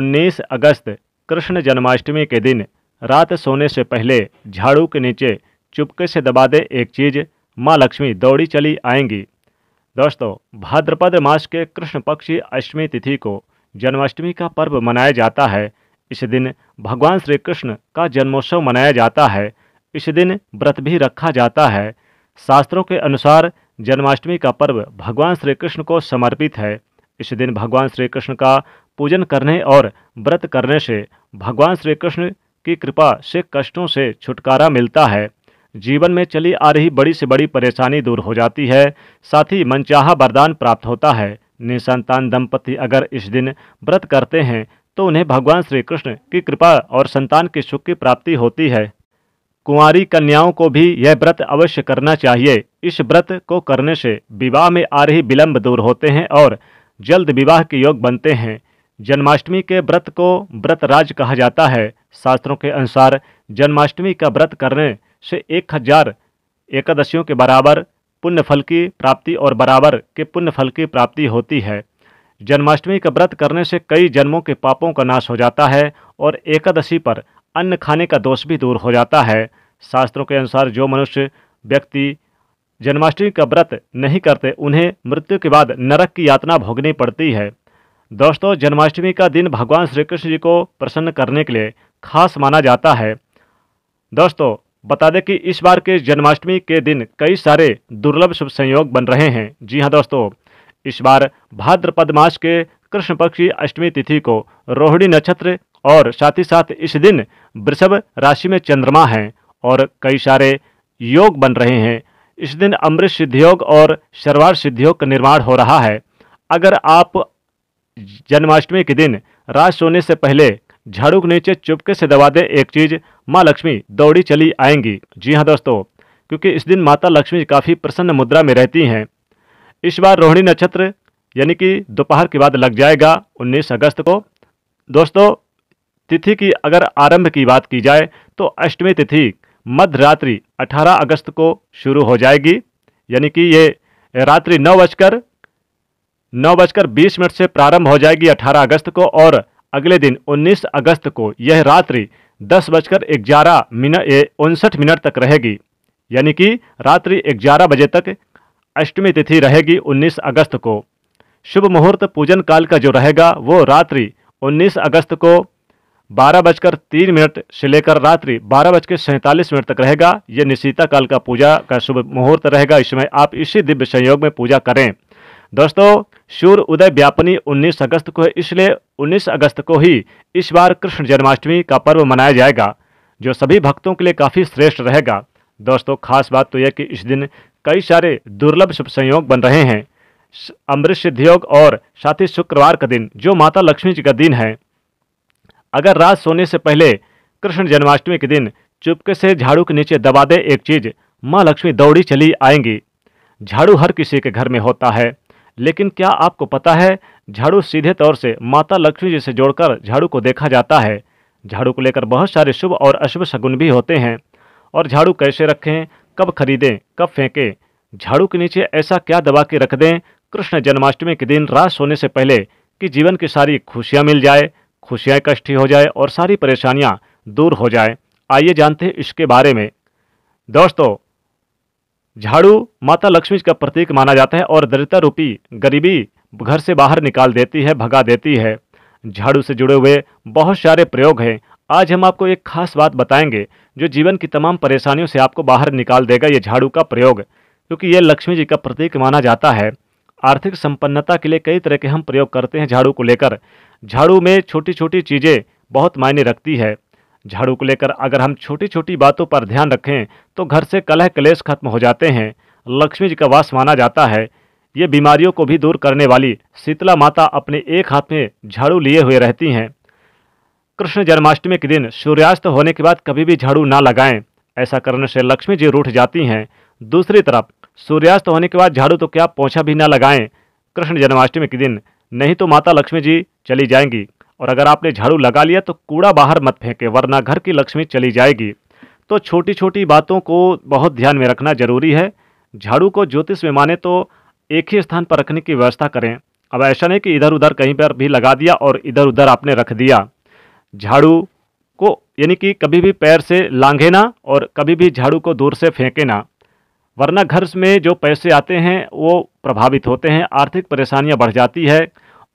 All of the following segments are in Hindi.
19 अगस्त कृष्ण जन्माष्टमी के दिन रात सोने से पहले झाड़ू के नीचे चुपके से दबा दे एक चीज़ माँ लक्ष्मी दौड़ी चली आएंगी दोस्तों भाद्रपद मास के कृष्ण पक्षी अष्टमी तिथि को जन्माष्टमी का पर्व मनाया जाता है इस दिन भगवान श्री कृष्ण का जन्मोत्सव मनाया जाता है इस दिन व्रत भी रखा जाता है शास्त्रों के अनुसार जन्माष्टमी का पर्व भगवान श्री कृष्ण को समर्पित है इस दिन भगवान श्री कृष्ण का पूजन करने और व्रत करने से भगवान श्री कृष्ण की कृपा से कष्टों से छुटकारा मिलता है जीवन में चली आ रही बड़ी से बड़ी परेशानी दूर हो जाती है साथ ही मनचाहा वरदान प्राप्त होता है निसंतान दंपति अगर इस दिन व्रत करते हैं तो उन्हें भगवान श्री कृष्ण की कृपा और संतान के सुख की प्राप्ति होती है कुंवारी कन्याओं को भी यह व्रत अवश्य करना चाहिए इस व्रत को करने से विवाह में आ रही विलंब दूर होते हैं और जल्द विवाह के योग बनते हैं जन्माष्टमी के व्रत को व्रत राज कहा जाता है शास्त्रों के अनुसार जन्माष्टमी का व्रत करने से एक हजार एकादशियों के बराबर पुण्यफल की प्राप्ति और बराबर के पुण्यफल की प्राप्ति होती है जन्माष्टमी का व्रत करने से कई जन्मों के पापों का नाश हो जाता है और एकादशी पर अन्न खाने का दोष भी दूर हो जाता है शास्त्रों के अनुसार जो मनुष्य व्यक्ति जन्माष्टमी का व्रत नहीं करते उन्हें मृत्यु के बाद नरक की यातना भोगनी पड़ती है दोस्तों जन्माष्टमी का दिन भगवान श्री कृष्ण जी को प्रसन्न करने के लिए खास माना जाता है दोस्तों बता दें कि इस बार के जन्माष्टमी के दिन कई सारे दुर्लभ शुभ संयोग बन रहे हैं जी हाँ दोस्तों इस बार भाद्रपद मास के कृष्ण पक्ष की अष्टमी तिथि को रोहिणी नक्षत्र और साथ ही साथ इस दिन वृषभ राशि में चंद्रमा है और कई सारे योग बन रहे हैं इस दिन अमृत सिद्धियोग और सर्वार सिद्धियोग का निर्माण हो रहा है अगर आप जन्माष्टमी के दिन रात सोने से पहले झाड़ू के नीचे चुपके से दबा दे एक चीज माँ लक्ष्मी दौड़ी चली आएंगी जी हाँ दोस्तों क्योंकि इस दिन माता लक्ष्मी काफ़ी प्रसन्न मुद्रा में रहती हैं इस बार रोहिणी नक्षत्र यानी कि दोपहर के बाद लग जाएगा 19 अगस्त को दोस्तों तिथि की अगर आरंभ की बात की जाए तो अष्टमी तिथि मध्य रात्रि 18 अगस्त को शुरू हो जाएगी यानी कि ये रात्रि नौ बजकर नौ बजकर बीस मिनट से प्रारंभ हो जाएगी अठारह अगस्त को और अगले दिन उन्नीस अगस्त को यह रात्रि दस बजकर ग्यारह मिनट उनसठ मिनट तक रहेगी यानी कि रात्रि ग्यारह बजे तक अष्टमी तिथि रहेगी 19 अगस्त को शुभ मुहूर्त पूजन काल का जो रहेगा वो रात्रि 19 अगस्त को बारह बजकर तीन मिनट से लेकर रात्रि बारह बजकर सैंतालीस मिनट तक रहेगा यह निशीता काल का पूजा का शुभ मुहूर्त रहेगा इसमें आप इसी दिव्य संयोग में पूजा करें दोस्तों सूर्य उदय व्यापनी 19 अगस्त को है इसलिए 19 अगस्त को ही इस बार कृष्ण जन्माष्टमी का पर्व मनाया जाएगा जो सभी भक्तों के लिए काफ़ी श्रेष्ठ रहेगा दोस्तों खास बात तो यह कि इस दिन कई सारे दुर्लभ शुभ संयोग बन रहे हैं अमृत सिद्धियोग और साथ ही शुक्रवार का दिन जो माता लक्ष्मी जी का दिन है अगर रात सोने से पहले कृष्ण जन्माष्टमी के दिन चुपके से झाड़ू के नीचे दबा दे एक चीज़ माँ लक्ष्मी दौड़ी चली आएंगी झाड़ू हर किसी के घर में होता है लेकिन क्या आपको पता है झाड़ू सीधे तौर से माता लक्ष्मी जी से जोड़कर झाड़ू को देखा जाता है झाड़ू को लेकर बहुत सारे शुभ और अशुभ शगुन भी होते हैं और झाड़ू कैसे रखें कब खरीदें कब फेंकें झाड़ू के नीचे ऐसा क्या दबा के रख दें कृष्ण जन्माष्टमी के दिन रात सोने से पहले कि जीवन की सारी खुशियाँ मिल जाए खुशियाँ कष्टी हो जाए और सारी परेशानियाँ दूर हो जाए आइए जानते हैं इसके बारे में दोस्तों झाड़ू माता लक्ष्मी का प्रतीक माना जाता है और दरिद्रता रूपी गरीबी घर से बाहर निकाल देती है भगा देती है झाड़ू से जुड़े हुए बहुत सारे प्रयोग हैं आज हम आपको एक खास बात बताएंगे जो जीवन की तमाम परेशानियों से आपको बाहर निकाल देगा ये झाड़ू का प्रयोग क्योंकि ये लक्ष्मी जी का प्रतीक माना जाता है आर्थिक संपन्नता के लिए कई तरह के हम प्रयोग करते हैं झाड़ू को लेकर झाड़ू में छोटी छोटी चीज़ें बहुत मायने रखती है झाड़ू को लेकर अगर हम छोटी छोटी बातों पर ध्यान रखें तो घर से कलह कलेश खत्म हो जाते हैं लक्ष्मी जी का वास माना जाता है ये बीमारियों को भी दूर करने वाली शीतला माता अपने एक हाथ में झाड़ू लिए हुए रहती हैं कृष्ण जन्माष्टमी के दिन सूर्यास्त होने के बाद कभी भी झाड़ू ना लगाएं ऐसा करने से लक्ष्मी जी रूठ जाती हैं दूसरी तरफ सूर्यास्त होने के बाद झाड़ू तो क्या पोछा भी ना लगाएं कृष्ण जन्माष्टमी के दिन नहीं तो माता लक्ष्मी जी चली जाएंगी और अगर आपने झाड़ू लगा लिया तो कूड़ा बाहर मत फेंके वरना घर की लक्ष्मी चली जाएगी तो छोटी छोटी बातों को बहुत ध्यान में रखना जरूरी है झाड़ू को ज्योतिष में माने तो एक ही स्थान पर रखने की व्यवस्था करें अब ऐसा नहीं कि इधर उधर कहीं पर भी लगा दिया और इधर उधर आपने रख दिया झाड़ू को यानी कि कभी भी पैर से लांघे ना और कभी भी झाड़ू को दूर से फेंके ना वरना घर में जो पैसे आते हैं वो प्रभावित होते हैं आर्थिक परेशानियां बढ़ जाती है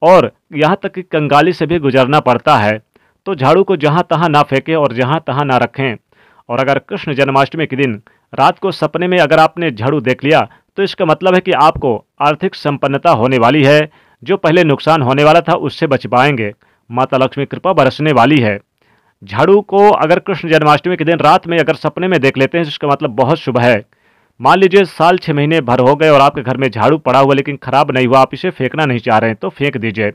और यहाँ तक कि कंगाली से भी गुजरना पड़ता है तो झाड़ू को जहाँ तहाँ ना फेंकें और जहाँ तहाँ ना रखें और अगर कृष्ण जन्माष्टमी के दिन रात को सपने में अगर आपने झाड़ू देख लिया तो इसका मतलब है कि आपको आर्थिक संपन्नता होने वाली है जो पहले नुकसान होने वाला था उससे बच पाएंगे माता लक्ष्मी कृपा बरसने वाली है झाड़ू को अगर कृष्ण जन्माष्टमी के दिन रात में अगर सपने में देख लेते हैं तो इसका मतलब बहुत शुभ है मान लीजिए साल छः महीने भर हो गए और आपके घर में झाड़ू पड़ा हुआ लेकिन खराब नहीं हुआ आप इसे फेंकना नहीं चाह रहे हैं तो फेंक दीजिए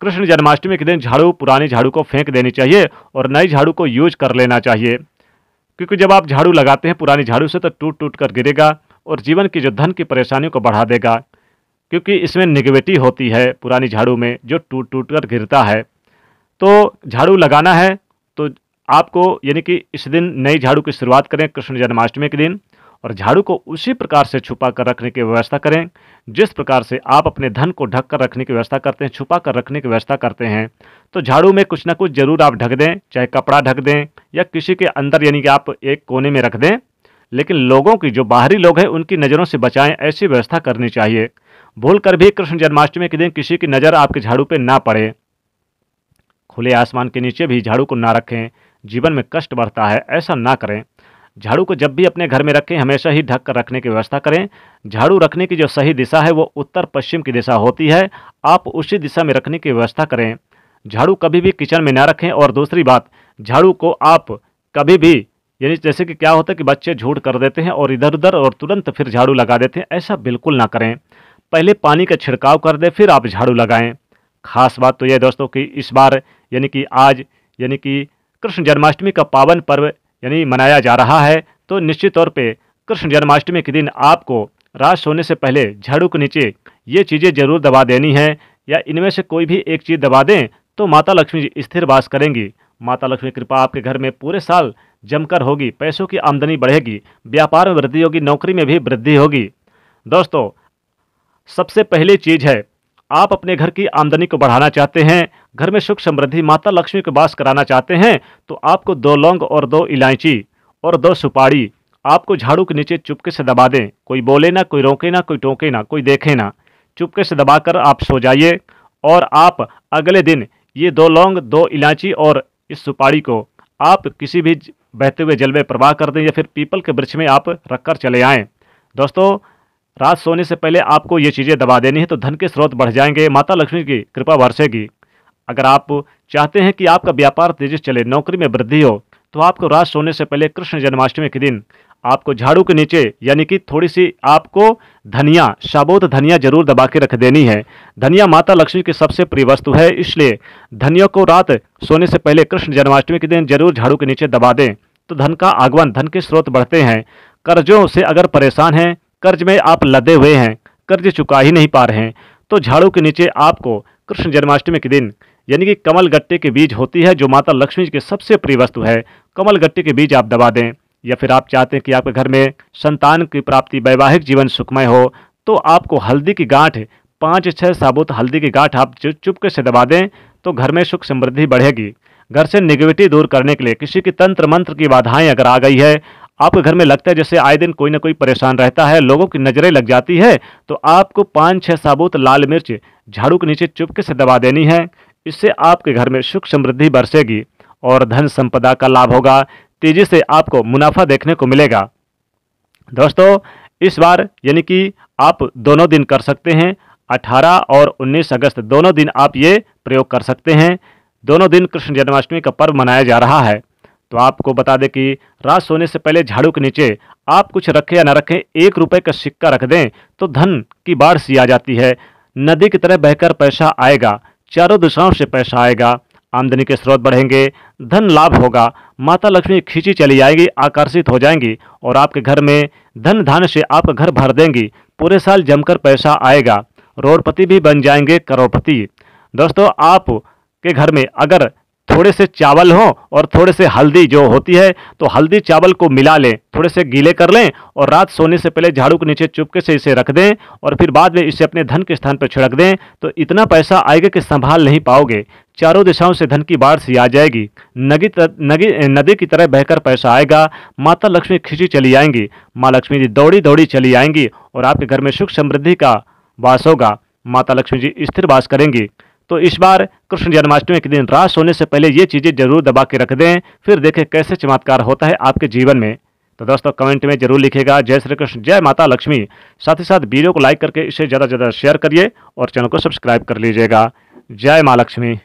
कृष्ण जन्माष्टमी के दिन झाड़ू पुरानी झाड़ू को फेंक देनी चाहिए और नई झाड़ू को यूज कर लेना चाहिए क्योंकि जब आप झाड़ू लगाते हैं पुरानी झाड़ू से तो टूट टूट कर गिरेगा और जीवन की जो धन की परेशानियों को बढ़ा देगा क्योंकि इसमें निगेटिव होती है पुरानी झाड़ू में जो टूट टूट कर गिरता है तो झाड़ू लगाना है तो आपको यानी कि इस दिन नई झाड़ू की शुरुआत करें कृष्ण जन्माष्टमी के दिन और झाड़ू को उसी प्रकार से छुपा कर रखने की व्यवस्था करें जिस प्रकार से आप अपने धन को ढक कर रखने की व्यवस्था करते हैं छुपा कर रखने की व्यवस्था करते हैं तो झाड़ू में कुछ ना कुछ जरूर आप ढक दें चाहे कपड़ा ढक दें या किसी के अंदर यानी कि आप एक कोने में रख दें लेकिन लोगों की जो बाहरी लोग हैं उनकी नज़रों से बचाएं ऐसी व्यवस्था करनी चाहिए भूल कर भी कृष्ण जन्माष्टमी के दिन किसी की नज़र आपके झाड़ू पर ना पड़े खुले आसमान के नीचे भी झाड़ू को ना रखें जीवन में कष्ट बढ़ता है ऐसा ना करें झाड़ू को जब भी अपने घर में रखें हमेशा ही ढक कर रखने की व्यवस्था करें झाड़ू रखने की जो सही दिशा है वो उत्तर पश्चिम की दिशा होती है आप उसी दिशा में रखने की व्यवस्था करें झाड़ू कभी भी किचन में ना रखें और दूसरी बात झाड़ू को आप कभी भी यानी जैसे कि क्या होता है कि बच्चे झूठ कर देते हैं और इधर उधर और तुरंत फिर झाड़ू लगा देते हैं ऐसा बिल्कुल ना करें पहले पानी का छिड़काव कर दें फिर आप झाड़ू लगाएं खास बात तो यह दोस्तों कि इस बार यानी कि आज यानी कि कृष्ण जन्माष्टमी का पावन पर्व यानी मनाया जा रहा है तो निश्चित तौर पे कृष्ण जन्माष्टमी के दिन आपको रात सोने से पहले झाड़ू के नीचे ये चीज़ें जरूर दबा देनी हैं या इनमें से कोई भी एक चीज़ दबा दें तो माता लक्ष्मी जी स्थिर वास करेंगी माता लक्ष्मी कृपा आपके घर में पूरे साल जमकर होगी पैसों की आमदनी बढ़ेगी व्यापार में वृद्धि होगी नौकरी में भी वृद्धि होगी दोस्तों सबसे पहली चीज़ है आप अपने घर की आमदनी को बढ़ाना चाहते हैं घर में सुख समृद्धि माता लक्ष्मी को वास कराना चाहते हैं तो आपको दो लौंग और दो इलायची और दो सुपारी आपको झाड़ू के नीचे चुपके से दबा दें कोई बोले ना कोई रोके ना कोई टोके ना कोई देखे ना चुपके से दबा कर आप सो जाइए और आप अगले दिन ये दो लौंग दो इलायची और इस सुपारी को आप किसी भी बहते हुए जल में प्रवाह कर दें या फिर पीपल के वृक्ष में आप रखकर चले आएँ दोस्तों रात सोने से पहले आपको ये चीज़ें दबा देनी है तो धन के स्रोत बढ़ जाएंगे माता लक्ष्मी की कृपा वर्षेगी अगर आप चाहते हैं कि आपका व्यापार तेजी से चले नौकरी में वृद्धि हो तो आपको रात सोने से पहले कृष्ण जन्माष्टमी के दिन आपको झाड़ू के नीचे यानी कि थोड़ी सी आपको धनिया साबुत धनिया जरूर दबा के रख देनी है धनिया माता लक्ष्मी की सबसे प्रिय वस्तु है इसलिए धनिया को रात सोने से पहले कृष्ण जन्माष्टमी के दिन जरूर झाड़ू के नीचे दबा दें तो धन का आगमन धन के स्रोत बढ़ते हैं कर्जों से अगर परेशान हैं कर्ज में आप लदे हुए हैं कर्ज चुका ही नहीं पा रहे हैं तो झाड़ू के नीचे आपको कृष्ण जन्माष्टमी के दिन यानी कि कमल गट्टे के बीज होती है जो माता लक्ष्मी के सबसे प्रिय वस्तु है कमल गट्टे के बीज आप दबा दें या फिर आप चाहते हैं कि आपके घर में संतान की प्राप्ति वैवाहिक जीवन सुखमय हो तो आपको हल्दी की गांठ पाँच छः साबुत हल्दी की गांठ आप चुपके से दबा दें तो घर में सुख समृद्धि बढ़ेगी घर से निगेटिव दूर करने के लिए किसी की तंत्र मंत्र की बाधाएं अगर आ गई है आपके घर में लगता है जैसे आए दिन कोई ना कोई परेशान रहता है लोगों की नज़रें लग जाती है तो आपको पाँच छः साबुत लाल मिर्च झाड़ू के नीचे चुपके से दबा देनी है इससे आपके घर में सुख समृद्धि बरसेगी और धन संपदा का लाभ होगा तेजी से आपको मुनाफा देखने को मिलेगा दोस्तों इस बार यानी कि आप दोनों दिन कर सकते हैं 18 और 19 अगस्त दोनों दिन आप ये प्रयोग कर सकते हैं दोनों दिन कृष्ण जन्माष्टमी का पर्व मनाया जा रहा है तो आपको बता दें कि रात सोने से पहले झाड़ू के नीचे आप कुछ रखें या ना रखें एक रुपए का सिक्का रख दें तो धन की बाढ़ सी आ जाती है नदी की तरह बहकर पैसा आएगा चारों दिशाओं से पैसा आएगा आमदनी के स्रोत बढ़ेंगे धन लाभ होगा माता लक्ष्मी खींची चली जाएगी आकर्षित हो जाएंगी और आपके घर में धन धान से आप घर भर देंगी पूरे साल जमकर पैसा आएगा रोडपति भी बन जाएंगे करोड़पति दोस्तों आप के घर में अगर थोड़े से चावल हो और थोड़े से हल्दी जो होती है तो हल्दी चावल को मिला लें थोड़े से गीले कर लें और रात सोने से पहले झाड़ू के नीचे चुपके से इसे रख दें और फिर बाद में इसे अपने धन के स्थान पर छिड़क दें तो इतना पैसा आएगा कि संभाल नहीं पाओगे चारों दिशाओं से धन की बाढ़ सी आ जाएगी नगी तर, नगी नदी की तरह बहकर पैसा आएगा माता लक्ष्मी खिंची चली आएंगी माँ लक्ष्मी जी दौड़ी दौड़ी चली आएंगी और आपके घर में सुख समृद्धि का वास होगा माता लक्ष्मी जी स्थिर वास करेंगी तो इस बार कृष्ण जन्माष्टमी के दिन रास होने से पहले ये चीज़ें जरूर दबा के रख दें फिर देखें कैसे चमत्कार होता है आपके जीवन में तो दोस्तों कमेंट में जरूर लिखेगा जय श्री कृष्ण जय माता लक्ष्मी साथ ही साथ वीडियो को लाइक करके इसे ज़्यादा से ज़्यादा शेयर करिए और चैनल को सब्सक्राइब कर लीजिएगा जय माँ लक्ष्मी